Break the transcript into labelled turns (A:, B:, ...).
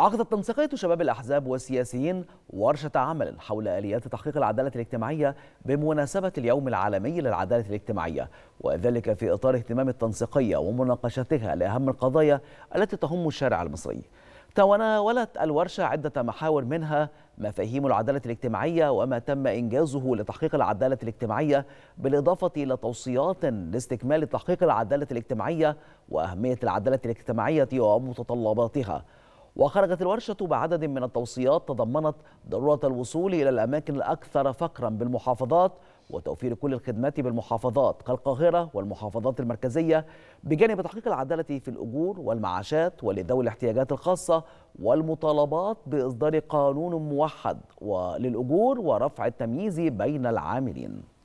A: عقدت تنسيقية شباب الأحزاب والسياسيين ورشة عمل حول آليات تحقيق العدالة الاجتماعية بمناسبة اليوم العالمي للعدالة الاجتماعية وذلك في إطار اهتمام التنسيقية ومناقشتها لأهم القضايا التي تهم الشارع المصري تناولت الورشة عدة محاور منها مفاهيم العدالة الاجتماعية وما تم إنجازه لتحقيق العدالة الاجتماعية بالإضافة إلى توصيات لاستكمال تحقيق العدالة الاجتماعية وأهمية العدالة الاجتماعية ومتطلباتها وخرجت الورشة بعدد من التوصيات تضمنت ضرورة الوصول إلى الأماكن الأكثر فقرا بالمحافظات وتوفير كل الخدمات بالمحافظات كالقاهرة والمحافظات المركزية بجانب تحقيق العدالة في الأجور والمعاشات ولذوي الاحتياجات الخاصة والمطالبات بإصدار قانون موحد للأجور ورفع التمييز بين العاملين